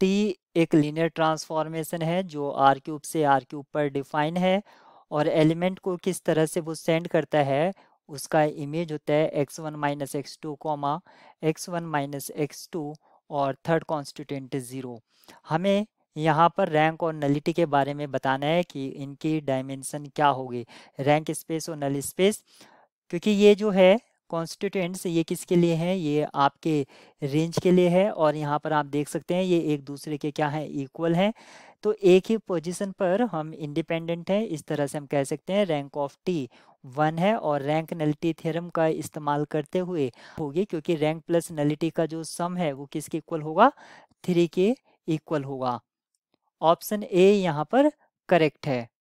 T एक linear transformation है जो आर क्यूब से आर क्यूब पर डिफाइन है और एलिमेंट को किस तरह से वो सेंड करता है उसका इमेज होता है x one minus x two comma x one minus x two और थर्ड कॉन्स्टिट्यूंट ज़ीरो हमें यहाँ पर रैंक और नलिटी के बारे में बताना है कि इनकी डायमेंशन क्या होगी रैंक स्पेस और नल स्पेस क्योंकि ये जो है कॉन्स्टिट्यूएंट्स ये किसके लिए हैं ये आपके रेंज के लिए है और यहाँ पर आप देख सकते हैं ये एक दूसरे के क्या है इक्वल है तो एक ही पोजीशन पर हम इंडिपेंडेंट हैं इस तरह से हम कह सकते हैं रैंक ऑफ टी वन है और रैंक नलिटी थ्योरम का इस्तेमाल करते हुए होगी क्योंकि रैंक प्लस नलिटी का जो सम है वो किसके इक्वल होगा थ्री के इक्वल होगा ऑप्शन ए यहाँ पर करेक्ट है